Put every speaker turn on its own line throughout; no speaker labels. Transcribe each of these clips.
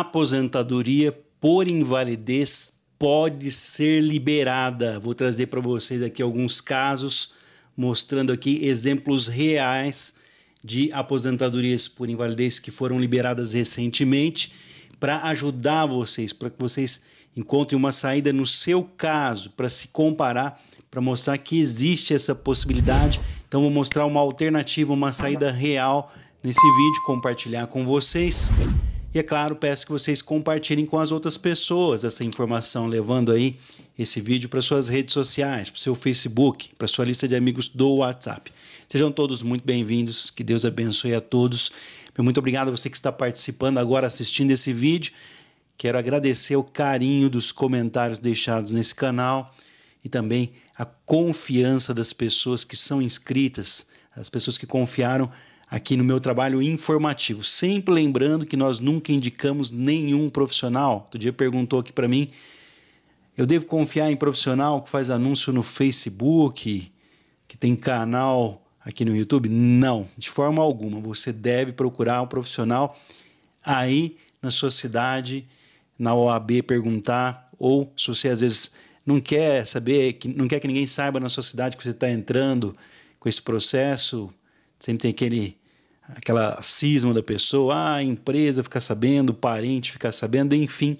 aposentadoria por invalidez pode ser liberada. Vou trazer para vocês aqui alguns casos, mostrando aqui exemplos reais de aposentadorias por invalidez que foram liberadas recentemente para ajudar vocês, para que vocês encontrem uma saída no seu caso, para se comparar, para mostrar que existe essa possibilidade. Então vou mostrar uma alternativa, uma saída real nesse vídeo, compartilhar com vocês. E é claro, peço que vocês compartilhem com as outras pessoas essa informação, levando aí esse vídeo para suas redes sociais, para o seu Facebook, para sua lista de amigos do WhatsApp. Sejam todos muito bem-vindos, que Deus abençoe a todos. Muito obrigado a você que está participando agora, assistindo esse vídeo. Quero agradecer o carinho dos comentários deixados nesse canal e também a confiança das pessoas que são inscritas, as pessoas que confiaram aqui no meu trabalho informativo. Sempre lembrando que nós nunca indicamos nenhum profissional. Outro dia perguntou aqui para mim: eu devo confiar em profissional que faz anúncio no Facebook, que tem canal aqui no YouTube? Não, de forma alguma. Você deve procurar um profissional aí na sua cidade, na OAB perguntar, ou se você às vezes não quer saber, não quer que ninguém saiba na sua cidade que você está entrando com esse processo, sempre tem aquele aquela cisma da pessoa, ah, a empresa ficar sabendo, o parente ficar sabendo, enfim.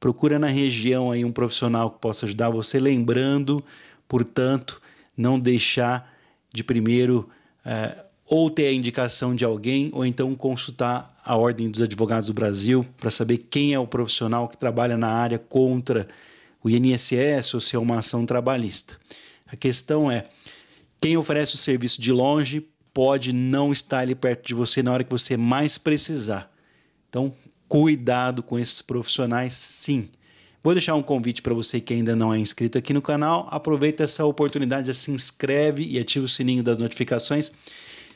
Procura na região aí um profissional que possa ajudar você, lembrando, portanto, não deixar de primeiro é, ou ter a indicação de alguém, ou então consultar a Ordem dos Advogados do Brasil para saber quem é o profissional que trabalha na área contra o INSS ou se é uma ação trabalhista. A questão é quem oferece o serviço de longe pode não estar ali perto de você na hora que você mais precisar. Então, cuidado com esses profissionais, sim. Vou deixar um convite para você que ainda não é inscrito aqui no canal. Aproveita essa oportunidade, se inscreve e ativa o sininho das notificações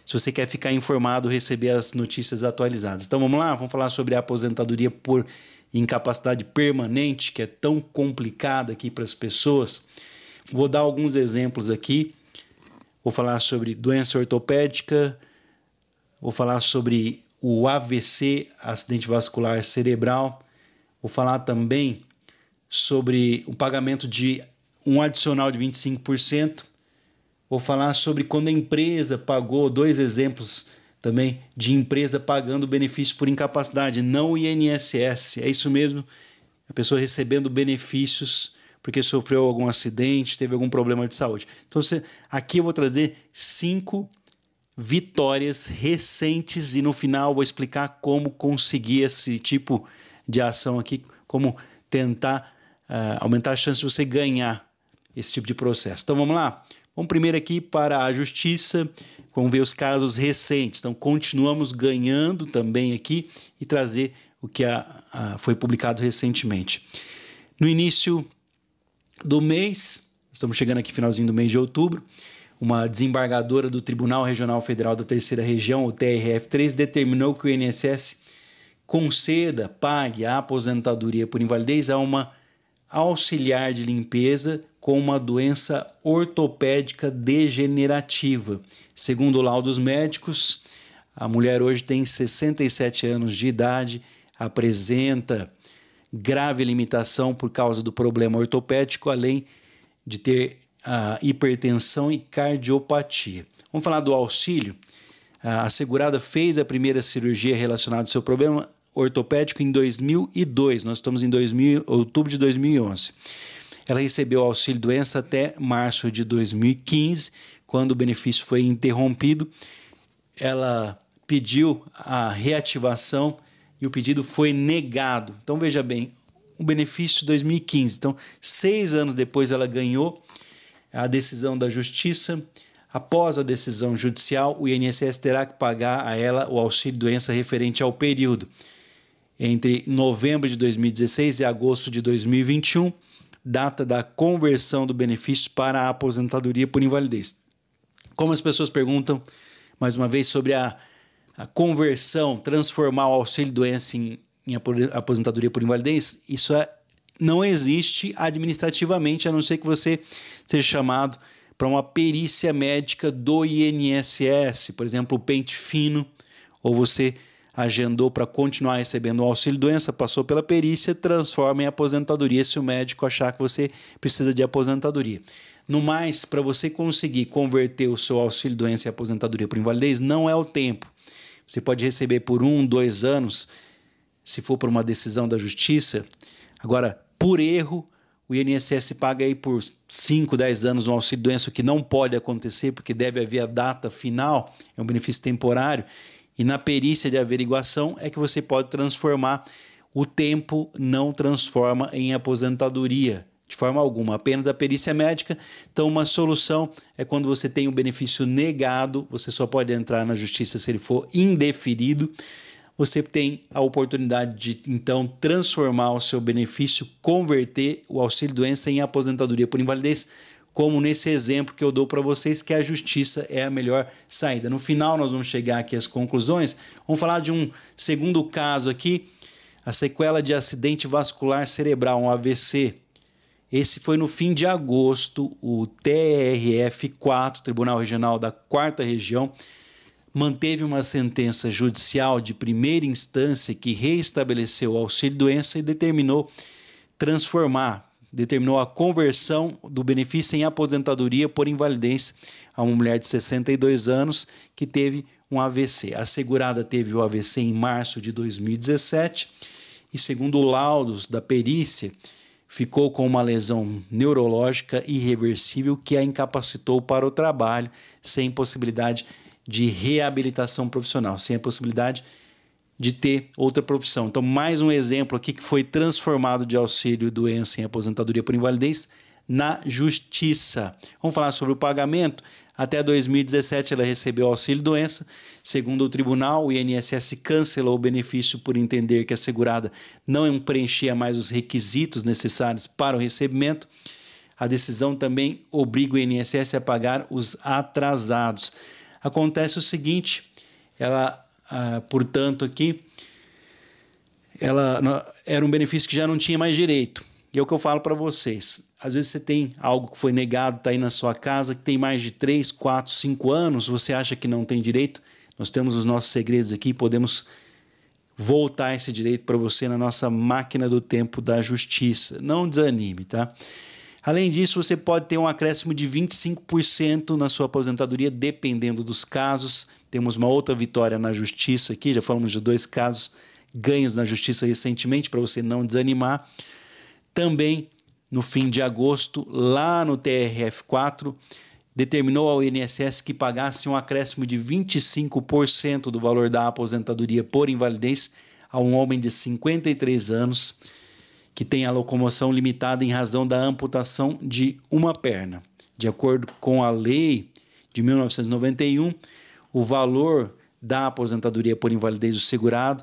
se você quer ficar informado, receber as notícias atualizadas. Então vamos lá, vamos falar sobre a aposentadoria por incapacidade permanente, que é tão complicada aqui para as pessoas. Vou dar alguns exemplos aqui vou falar sobre doença ortopédica, vou falar sobre o AVC, acidente vascular cerebral, vou falar também sobre o pagamento de um adicional de 25%, vou falar sobre quando a empresa pagou, dois exemplos também de empresa pagando benefício por incapacidade, não o INSS, é isso mesmo, a pessoa recebendo benefícios porque sofreu algum acidente, teve algum problema de saúde. Então, você, aqui eu vou trazer cinco vitórias recentes e no final vou explicar como conseguir esse tipo de ação aqui, como tentar uh, aumentar a chance de você ganhar esse tipo de processo. Então vamos lá? Vamos primeiro aqui para a justiça, vamos ver os casos recentes. Então continuamos ganhando também aqui e trazer o que a, a, foi publicado recentemente. No início do mês, estamos chegando aqui finalzinho do mês de outubro, uma desembargadora do Tribunal Regional Federal da Terceira Região, o TRF3, determinou que o INSS conceda, pague a aposentadoria por invalidez a uma auxiliar de limpeza com uma doença ortopédica degenerativa. Segundo laudos médicos, a mulher hoje tem 67 anos de idade, apresenta grave limitação por causa do problema ortopédico, além de ter ah, hipertensão e cardiopatia. Vamos falar do auxílio. A segurada fez a primeira cirurgia relacionada ao seu problema ortopédico em 2002. Nós estamos em 2000, outubro de 2011. Ela recebeu auxílio doença até março de 2015, quando o benefício foi interrompido. Ela pediu a reativação e o pedido foi negado. Então veja bem, o benefício de 2015. Então, seis anos depois ela ganhou a decisão da justiça. Após a decisão judicial, o INSS terá que pagar a ela o auxílio doença referente ao período entre novembro de 2016 e agosto de 2021, data da conversão do benefício para a aposentadoria por invalidez. Como as pessoas perguntam, mais uma vez, sobre a a conversão, transformar o auxílio doença em, em aposentadoria por invalidez, isso é, não existe administrativamente, a não ser que você seja chamado para uma perícia médica do INSS, por exemplo, o pente fino, ou você agendou para continuar recebendo o auxílio doença, passou pela perícia, transforma em aposentadoria se o médico achar que você precisa de aposentadoria. No mais, para você conseguir converter o seu auxílio doença em aposentadoria por invalidez, não é o tempo. Você pode receber por um, dois anos, se for por uma decisão da justiça. Agora, por erro, o INSS paga aí por 5, 10 anos um auxílio doença, o que não pode acontecer, porque deve haver a data final, é um benefício temporário. E na perícia de averiguação é que você pode transformar. O tempo não transforma em aposentadoria de forma alguma, apenas a perícia médica. Então, uma solução é quando você tem o um benefício negado, você só pode entrar na justiça se ele for indeferido. Você tem a oportunidade de então transformar o seu benefício, converter o auxílio doença em aposentadoria por invalidez, como nesse exemplo que eu dou para vocês, que a justiça é a melhor saída. No final, nós vamos chegar aqui às conclusões. Vamos falar de um segundo caso aqui, a sequela de acidente vascular cerebral, um AVC esse foi no fim de agosto, o TRF 4, Tribunal Regional da Quarta Região, manteve uma sentença judicial de primeira instância que reestabeleceu o auxílio-doença e determinou transformar, determinou a conversão do benefício em aposentadoria por invalidez a uma mulher de 62 anos que teve um AVC. A segurada teve o AVC em março de 2017 e, segundo laudos da perícia, ficou com uma lesão neurológica irreversível que a incapacitou para o trabalho, sem possibilidade de reabilitação profissional, sem a possibilidade de ter outra profissão. Então, mais um exemplo aqui que foi transformado de auxílio doença em aposentadoria por invalidez na Justiça. Vamos falar sobre o pagamento. Até 2017 ela recebeu auxílio doença. Segundo o tribunal, o INSS cancelou o benefício por entender que a segurada não preenchia mais os requisitos necessários para o recebimento. A decisão também obriga o INSS a pagar os atrasados. Acontece o seguinte, ela, ah, portanto, aqui, ela era um benefício que já não tinha mais direito. E é o que eu falo para vocês. Às vezes você tem algo que foi negado, está aí na sua casa, que tem mais de 3, 4, 5 anos, você acha que não tem direito. Nós temos os nossos segredos aqui, podemos voltar esse direito para você na nossa máquina do tempo da justiça. Não desanime, tá? Além disso, você pode ter um acréscimo de 25% na sua aposentadoria, dependendo dos casos. Temos uma outra vitória na justiça aqui, já falamos de dois casos ganhos na justiça recentemente, para você não desanimar. Também no fim de agosto, lá no TRF4, determinou ao INSS que pagasse um acréscimo de 25% do valor da aposentadoria por invalidez a um homem de 53 anos que tem a locomoção limitada em razão da amputação de uma perna. De acordo com a lei de 1991, o valor da aposentadoria por invalidez do segurado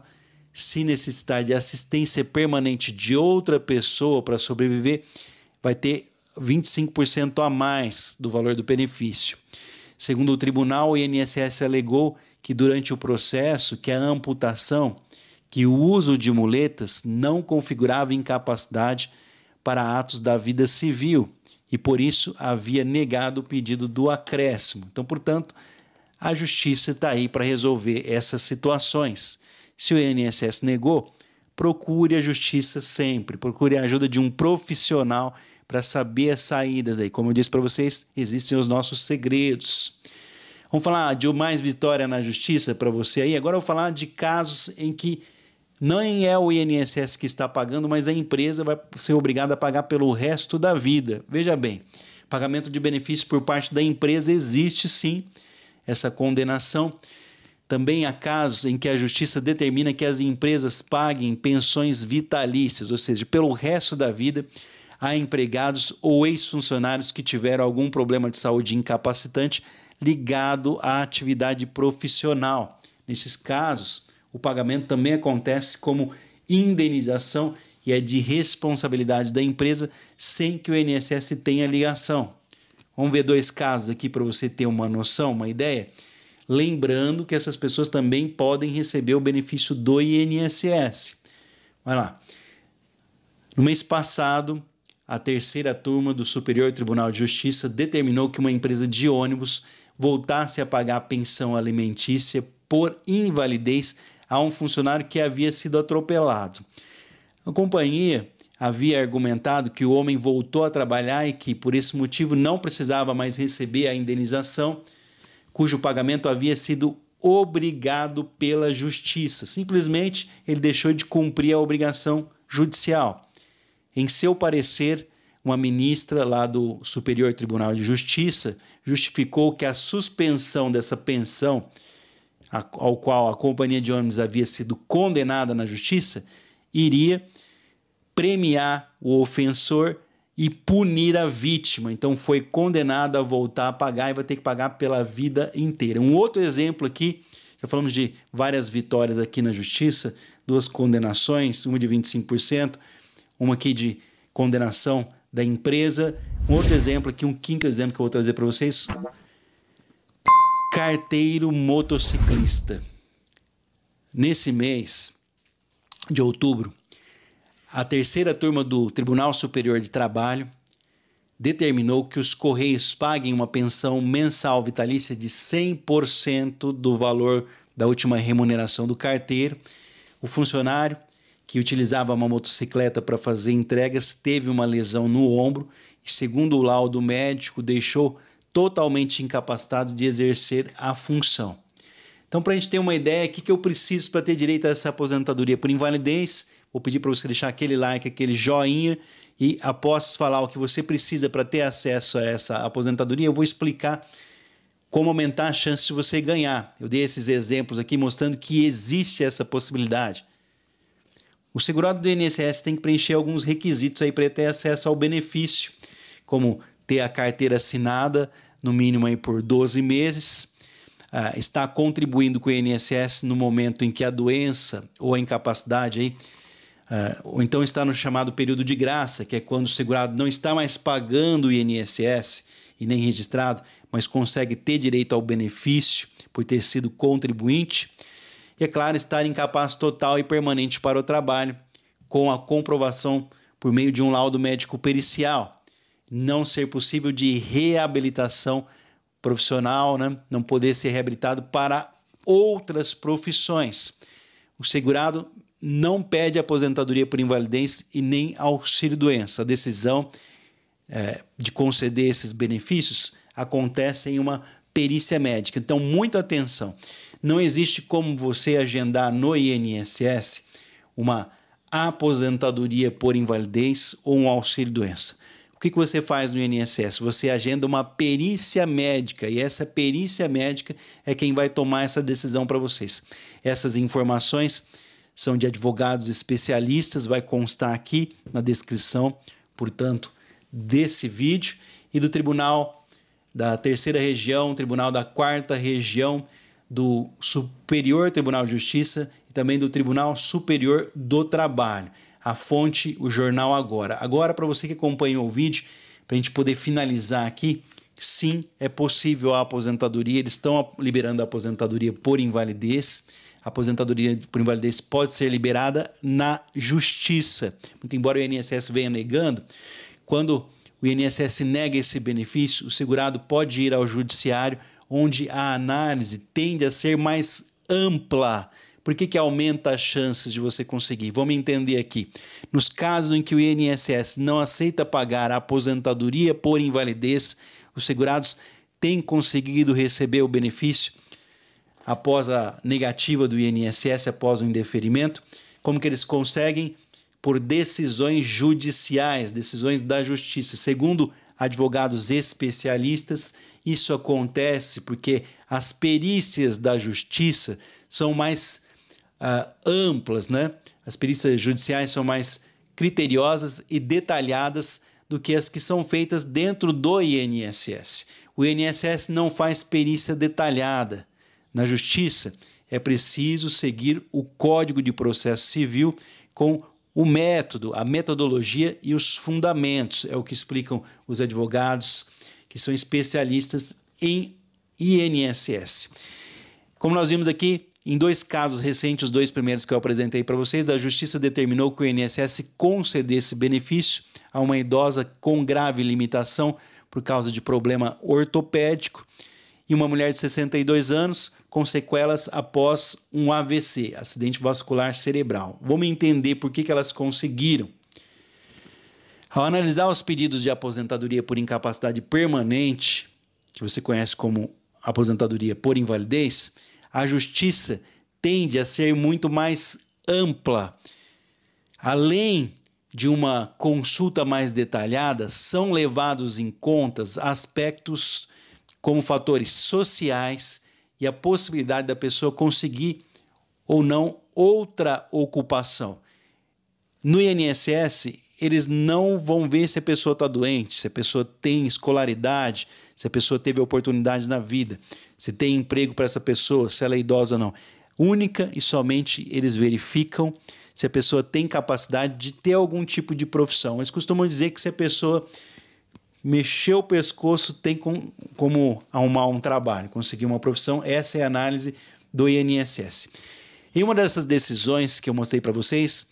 se necessitar de assistência permanente de outra pessoa para sobreviver, vai ter 25% a mais do valor do benefício. Segundo o tribunal, o INSS alegou que durante o processo, que a amputação, que o uso de muletas não configurava incapacidade para atos da vida civil e por isso havia negado o pedido do acréscimo. Então, portanto, a justiça está aí para resolver essas situações. Se o INSS negou, procure a justiça sempre, procure a ajuda de um profissional para saber as saídas aí. Como eu disse para vocês, existem os nossos segredos. Vamos falar de mais vitória na justiça para você aí. Agora eu vou falar de casos em que não é o INSS que está pagando, mas a empresa vai ser obrigada a pagar pelo resto da vida. Veja bem, pagamento de benefícios por parte da empresa existe sim essa condenação também há casos em que a justiça determina que as empresas paguem pensões vitalícias, ou seja, pelo resto da vida, a empregados ou ex-funcionários que tiveram algum problema de saúde incapacitante ligado à atividade profissional. Nesses casos, o pagamento também acontece como indenização e é de responsabilidade da empresa sem que o INSS tenha ligação. Vamos ver dois casos aqui para você ter uma noção, uma ideia. Lembrando que essas pessoas também podem receber o benefício do INSS. Vai lá. No mês passado, a terceira turma do Superior Tribunal de Justiça determinou que uma empresa de ônibus voltasse a pagar a pensão alimentícia por invalidez a um funcionário que havia sido atropelado. A companhia havia argumentado que o homem voltou a trabalhar e que, por esse motivo, não precisava mais receber a indenização cujo pagamento havia sido obrigado pela justiça. Simplesmente ele deixou de cumprir a obrigação judicial. Em seu parecer, uma ministra lá do Superior Tribunal de Justiça justificou que a suspensão dessa pensão, ao qual a companhia de ônibus havia sido condenada na justiça, iria premiar o ofensor e punir a vítima. Então foi condenado a voltar a pagar e vai ter que pagar pela vida inteira. Um outro exemplo aqui, já falamos de várias vitórias aqui na justiça, duas condenações, uma de 25%, uma aqui de condenação da empresa. Um outro exemplo aqui, um quinto exemplo que eu vou trazer para vocês. Carteiro motociclista. Nesse mês de outubro, a terceira turma do Tribunal Superior de Trabalho determinou que os Correios paguem uma pensão mensal vitalícia de 100% do valor da última remuneração do carteiro. O funcionário que utilizava uma motocicleta para fazer entregas teve uma lesão no ombro e, segundo o laudo médico, deixou totalmente incapacitado de exercer a função. Então, para a gente ter uma ideia, o que, que eu preciso para ter direito a essa aposentadoria por invalidez, vou pedir para você deixar aquele like, aquele joinha e após falar o que você precisa para ter acesso a essa aposentadoria, eu vou explicar como aumentar a chance de você ganhar. Eu dei esses exemplos aqui mostrando que existe essa possibilidade. O segurado do INSS tem que preencher alguns requisitos aí para ter acesso ao benefício, como ter a carteira assinada no mínimo aí por 12 meses, uh, está contribuindo com o INSS no momento em que a doença ou a incapacidade aí, uh, ou então está no chamado período de graça, que é quando o segurado não está mais pagando o INSS e nem registrado, mas consegue ter direito ao benefício por ter sido contribuinte, e é claro, estar incapaz total e permanente para o trabalho, com a comprovação por meio de um laudo médico pericial, não ser possível de reabilitação profissional, né? não poder ser reabilitado para outras profissões. O segurado não pede aposentadoria por invalidez e nem auxílio-doença. A decisão é, de conceder esses benefícios acontece em uma perícia médica. Então, muita atenção. Não existe como você agendar no INSS uma aposentadoria por invalidez ou um auxílio-doença que, que você faz no INSS? Você agenda uma perícia médica e essa perícia médica é quem vai tomar essa decisão para vocês. Essas informações são de advogados especialistas, vai constar aqui na descrição, portanto, desse vídeo e do Tribunal da Terceira Região, Tribunal da Quarta Região, do Superior Tribunal de Justiça e também do Tribunal Superior do Trabalho a fonte, o jornal agora. Agora, para você que acompanhou o vídeo, para a gente poder finalizar aqui, sim, é possível a aposentadoria, eles estão liberando a aposentadoria por invalidez. A aposentadoria por invalidez pode ser liberada na justiça. Muito embora o INSS venha negando, quando o INSS nega esse benefício, o segurado pode ir ao judiciário, onde a análise tende a ser mais ampla por que, que aumenta as chances de você conseguir? Vamos entender aqui. Nos casos em que o INSS não aceita pagar a aposentadoria por invalidez, os segurados têm conseguido receber o benefício após a negativa do INSS, após o indeferimento. Como que eles conseguem? Por decisões judiciais, decisões da justiça. Segundo advogados especialistas. Isso acontece porque as perícias da justiça são mais ah, amplas, né? As perícias judiciais são mais criteriosas e detalhadas do que as que são feitas dentro do INSS. O INSS não faz perícia detalhada. Na justiça, é preciso seguir o Código de Processo Civil com o método, a metodologia e os fundamentos. É o que explicam os advogados que são especialistas em INSS. Como nós vimos aqui, em dois casos recentes, os dois primeiros que eu apresentei para vocês, a justiça determinou que o INSS concedesse benefício a uma idosa com grave limitação por causa de problema ortopédico e uma mulher de 62 anos com sequelas após um AVC, acidente vascular cerebral. Vamos entender por que, que elas conseguiram. Ao analisar os pedidos de aposentadoria por incapacidade permanente, que você conhece como aposentadoria por invalidez, a justiça tende a ser muito mais ampla. Além de uma consulta mais detalhada, são levados em contas aspectos como fatores sociais e a possibilidade da pessoa conseguir ou não outra ocupação. No INSS, eles não vão ver se a pessoa está doente, se a pessoa tem escolaridade, se a pessoa teve oportunidades na vida, se tem emprego para essa pessoa, se ela é idosa ou não. Única e somente eles verificam se a pessoa tem capacidade de ter algum tipo de profissão. Eles costumam dizer que se a pessoa mexer o pescoço tem com, como arrumar um trabalho, conseguir uma profissão. Essa é a análise do INSS. Em uma dessas decisões que eu mostrei para vocês,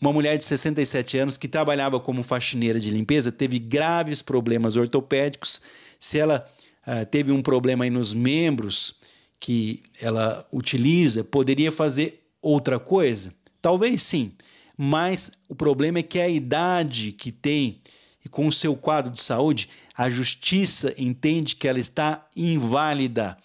uma mulher de 67 anos que trabalhava como faxineira de limpeza teve graves problemas ortopédicos se ela uh, teve um problema aí nos membros que ela utiliza, poderia fazer outra coisa? Talvez sim, mas o problema é que a idade que tem e com o seu quadro de saúde, a justiça entende que ela está inválida.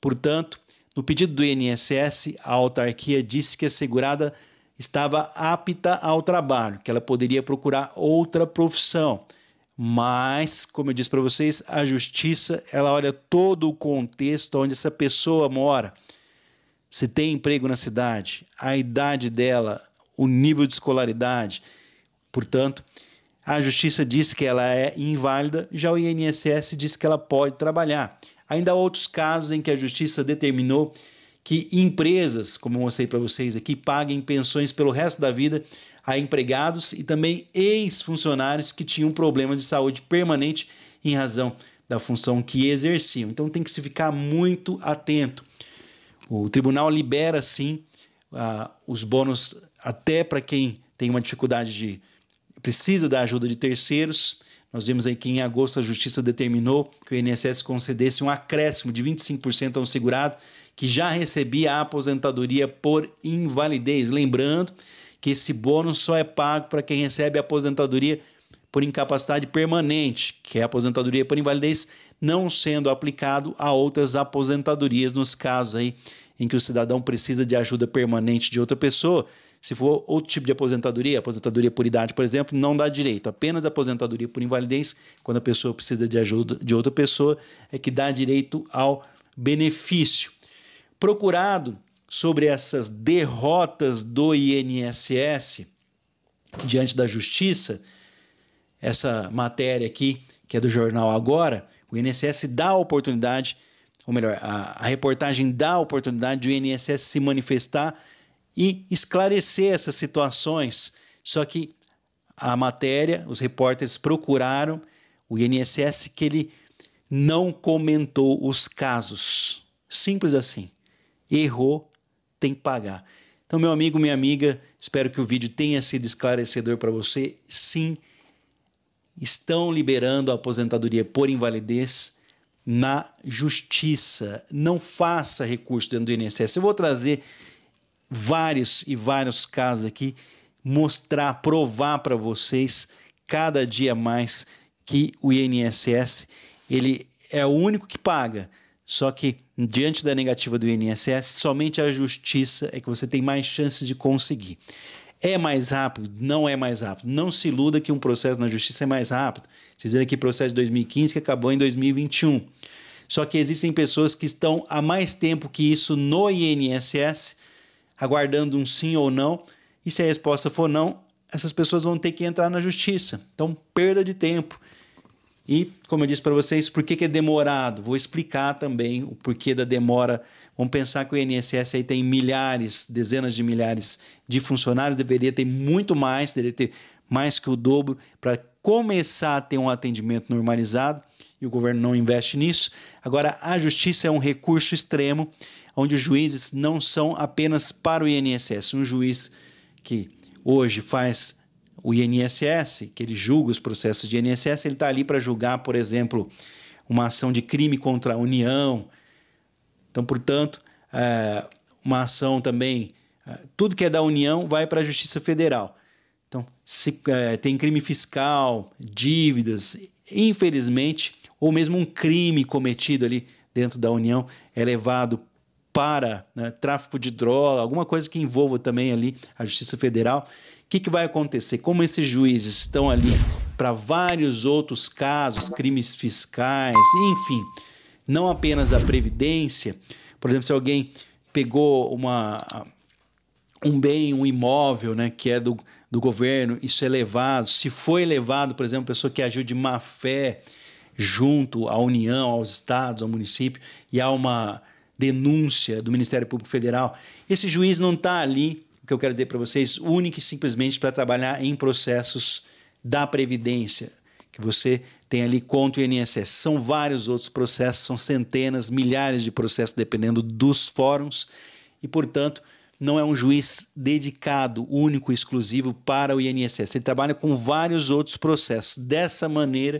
Portanto, no pedido do INSS, a autarquia disse que a segurada estava apta ao trabalho, que ela poderia procurar outra profissão. Mas, como eu disse para vocês, a justiça, ela olha todo o contexto onde essa pessoa mora. Se tem emprego na cidade, a idade dela, o nível de escolaridade. Portanto, a justiça diz que ela é inválida, já o INSS diz que ela pode trabalhar. Ainda há outros casos em que a justiça determinou que empresas, como eu mostrei para vocês aqui, paguem pensões pelo resto da vida a empregados e também ex-funcionários que tinham problemas de saúde permanente em razão da função que exerciam. Então tem que se ficar muito atento. O tribunal libera sim uh, os bônus até para quem tem uma dificuldade de precisa da ajuda de terceiros. Nós vimos aí que em agosto a justiça determinou que o INSS concedesse um acréscimo de 25% ao segurado que já recebia a aposentadoria por invalidez. Lembrando que esse bônus só é pago para quem recebe a aposentadoria por incapacidade permanente, que é a aposentadoria por invalidez, não sendo aplicado a outras aposentadorias nos casos aí em que o cidadão precisa de ajuda permanente de outra pessoa. Se for outro tipo de aposentadoria, aposentadoria por idade, por exemplo, não dá direito. Apenas aposentadoria por invalidez, quando a pessoa precisa de ajuda de outra pessoa, é que dá direito ao benefício procurado sobre essas derrotas do INSS diante da justiça, essa matéria aqui, que é do jornal Agora, o INSS dá a oportunidade, ou melhor, a, a reportagem dá a oportunidade do INSS se manifestar e esclarecer essas situações. Só que a matéria, os repórteres procuraram o INSS que ele não comentou os casos. Simples assim errou, tem que pagar. Então, meu amigo, minha amiga, espero que o vídeo tenha sido esclarecedor para você. Sim, estão liberando a aposentadoria por invalidez na justiça. Não faça recurso dentro do INSS. Eu vou trazer vários e vários casos aqui, mostrar, provar para vocês cada dia mais que o INSS ele é o único que paga. Só que diante da negativa do INSS, somente a justiça é que você tem mais chances de conseguir. É mais rápido? Não é mais rápido. Não se iluda que um processo na justiça é mais rápido. Vocês viram aqui processo de 2015 que acabou em 2021. Só que existem pessoas que estão há mais tempo que isso no INSS, aguardando um sim ou não. E se a resposta for não, essas pessoas vão ter que entrar na justiça. Então, perda de tempo. E, como eu disse para vocês, por que, que, é demorado? Vou explicar também o porquê da demora. Vamos pensar que o INSS aí tem milhares, dezenas de milhares de funcionários, deveria ter muito mais, deveria ter mais que o dobro para começar a ter um atendimento normalizado e o governo não investe nisso. Agora, a justiça é um recurso extremo, onde os juízes não são apenas para o INSS. Um juiz que hoje faz o INSS, que ele julga os processos de INSS, ele está ali para julgar, por exemplo, uma ação de crime contra a União. Então, portanto, é, uma ação também, é, tudo que é da União vai para a Justiça Federal. Então, se, é, tem crime fiscal, dívidas, infelizmente, ou mesmo um crime cometido ali dentro da União é levado para né, tráfico de droga, alguma coisa que envolva também ali a Justiça Federal que, que vai acontecer? Como esses juízes estão ali para vários outros casos, crimes fiscais, enfim, não apenas a Previdência. Por exemplo, se alguém pegou uma, um bem, um imóvel né, que é do, do governo, isso é levado. Se foi levado, por exemplo, pessoa que agiu de má fé junto à União, aos estados, ao município, e há uma denúncia do Ministério Público Federal, esse juiz não está ali que eu quero dizer para vocês, única e simplesmente para trabalhar em processos da Previdência, que você tem ali contra o INSS. São vários outros processos, são centenas, milhares de processos, dependendo dos fóruns, e, portanto, não é um juiz dedicado, único, exclusivo para o INSS. Ele trabalha com vários outros processos. Dessa maneira,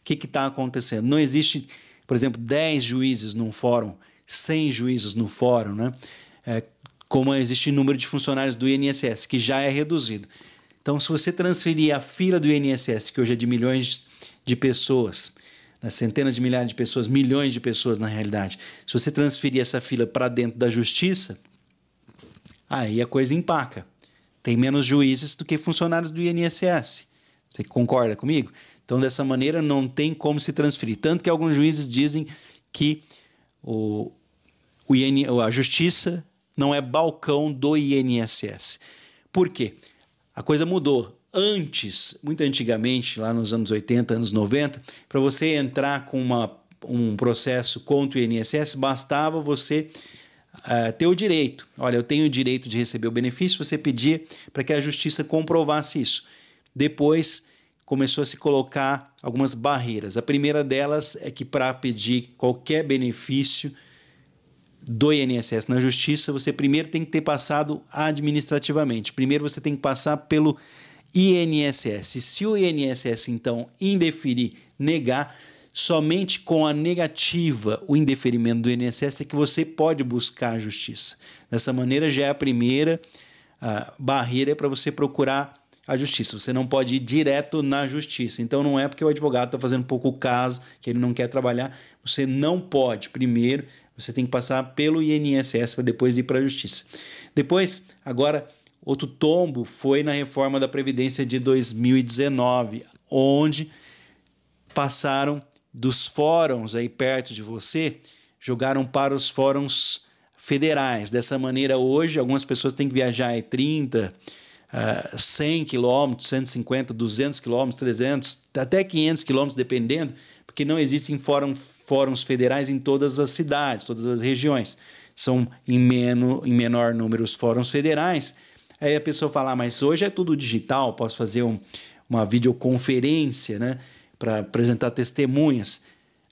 o que está acontecendo? Não existe, por exemplo, 10 juízes num fórum, 100 juízes no fórum, né? É, como existe o número de funcionários do INSS, que já é reduzido. Então, se você transferir a fila do INSS, que hoje é de milhões de pessoas, né, centenas de milhares de pessoas, milhões de pessoas na realidade, se você transferir essa fila para dentro da justiça, aí a coisa empaca. Tem menos juízes do que funcionários do INSS. Você concorda comigo? Então, dessa maneira, não tem como se transferir. Tanto que alguns juízes dizem que o, o IN, a justiça não é balcão do INSS. Por quê? A coisa mudou. Antes, muito antigamente, lá nos anos 80, anos 90, para você entrar com uma, um processo contra o INSS, bastava você uh, ter o direito. Olha, eu tenho o direito de receber o benefício, você pedia para que a justiça comprovasse isso. Depois, começou a se colocar algumas barreiras. A primeira delas é que para pedir qualquer benefício, do INSS na justiça, você primeiro tem que ter passado administrativamente. Primeiro você tem que passar pelo INSS. Se o INSS então indeferir, negar, somente com a negativa, o indeferimento do INSS é que você pode buscar a justiça. Dessa maneira já é a primeira a ah, barreira para você procurar a justiça. Você não pode ir direto na justiça. Então não é porque o advogado está fazendo pouco caso, que ele não quer trabalhar. Você não pode. Primeiro, você tem que passar pelo INSS para depois ir para a justiça. Depois, agora, outro tombo foi na reforma da Previdência de 2019, onde passaram dos fóruns aí perto de você, jogaram para os fóruns federais. Dessa maneira, hoje, algumas pessoas têm que viajar aí 30, 100 ah, quilômetros, 150, 200 quilômetros, 300, até 500 quilômetros, dependendo, porque não existem fórum, fóruns federais em todas as cidades, todas as regiões. São em, em menor número os fóruns federais. Aí a pessoa fala, ah, mas hoje é tudo digital, posso fazer um, uma videoconferência né, para apresentar testemunhas.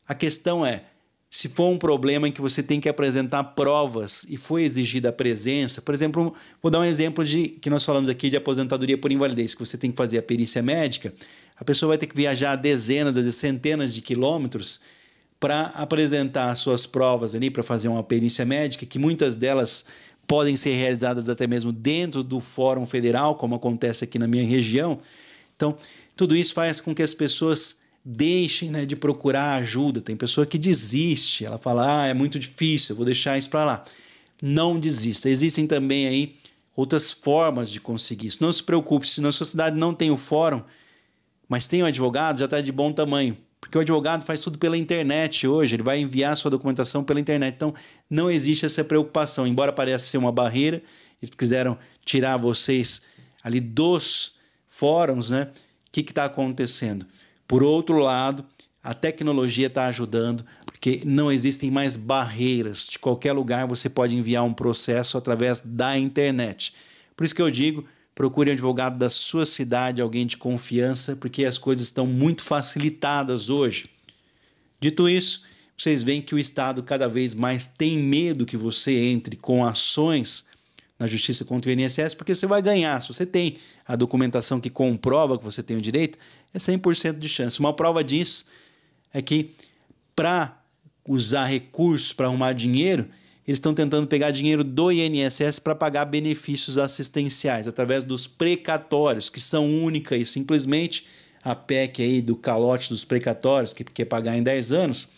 A questão é, se for um problema em que você tem que apresentar provas e foi exigida a presença, por exemplo, vou dar um exemplo de que nós falamos aqui de aposentadoria por invalidez, que você tem que fazer a perícia médica, a pessoa vai ter que viajar dezenas, às vezes, centenas de quilômetros para apresentar suas provas ali, para fazer uma perícia médica, que muitas delas podem ser realizadas até mesmo dentro do Fórum Federal, como acontece aqui na minha região. Então, tudo isso faz com que as pessoas deixem né, de procurar ajuda. Tem pessoa que desiste, ela fala, ah, é muito difícil, eu vou deixar isso para lá. Não desista. Existem também aí outras formas de conseguir isso. Não se preocupe, se na sua cidade não tem o fórum, mas tem um advogado, já está de bom tamanho. Porque o advogado faz tudo pela internet hoje, ele vai enviar sua documentação pela internet. Então, não existe essa preocupação. Embora pareça ser uma barreira, eles quiseram tirar vocês ali dos fóruns, né? O que está acontecendo? Por outro lado, a tecnologia está ajudando, porque não existem mais barreiras. De qualquer lugar você pode enviar um processo através da internet. Por isso que eu digo procure um advogado da sua cidade, alguém de confiança, porque as coisas estão muito facilitadas hoje. Dito isso, vocês veem que o Estado cada vez mais tem medo que você entre com ações na justiça contra o INSS, porque você vai ganhar. Se você tem a documentação que comprova que você tem o direito, é 100% de chance. Uma prova disso é que para usar recursos para arrumar dinheiro, eles estão tentando pegar dinheiro do INSS para pagar benefícios assistenciais através dos precatórios, que são única e simplesmente a PEC aí do calote dos precatórios, que quer pagar em 10 anos,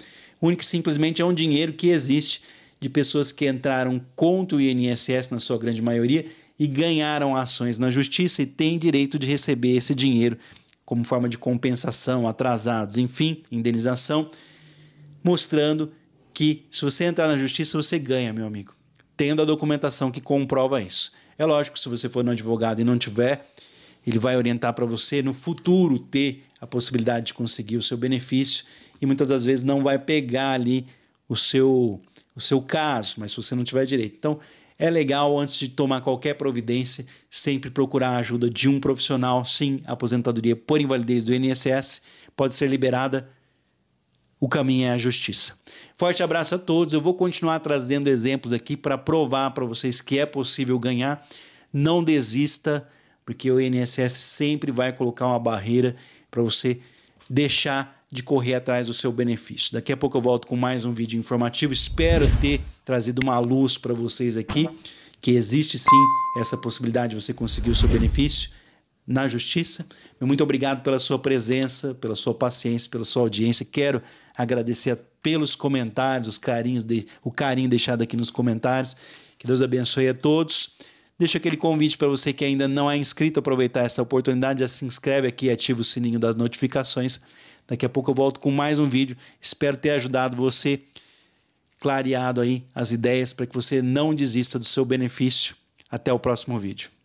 única e simplesmente é um dinheiro que existe de pessoas que entraram contra o INSS na sua grande maioria e ganharam ações na justiça e têm direito de receber esse dinheiro como forma de compensação, atrasados, enfim, indenização, mostrando que se você entrar na justiça, você ganha, meu amigo, tendo a documentação que comprova isso. É lógico, se você for no advogado e não tiver, ele vai orientar para você no futuro ter a possibilidade de conseguir o seu benefício e muitas das vezes não vai pegar ali o seu o seu caso, mas se você não tiver direito. Então, é legal antes de tomar qualquer providência sempre procurar a ajuda de um profissional. Sim, a aposentadoria por invalidez do INSS pode ser liberada o caminho é a justiça. Forte abraço a todos. Eu vou continuar trazendo exemplos aqui para provar para vocês que é possível ganhar. Não desista, porque o INSS sempre vai colocar uma barreira para você deixar de correr atrás do seu benefício. Daqui a pouco eu volto com mais um vídeo informativo. Espero ter trazido uma luz para vocês aqui que existe sim essa possibilidade de você conseguir o seu benefício na justiça. Muito obrigado pela sua presença, pela sua paciência, pela sua audiência. Quero agradecer pelos comentários, os carinhos, de, o carinho deixado aqui nos comentários. Que Deus abençoe a todos. Deixo aquele convite para você que ainda não é inscrito, aproveitar essa oportunidade, já se inscreve aqui e ativa o sininho das notificações. Daqui a pouco eu volto com mais um vídeo. Espero ter ajudado você, clareado aí as ideias para que você não desista do seu benefício. Até o próximo vídeo.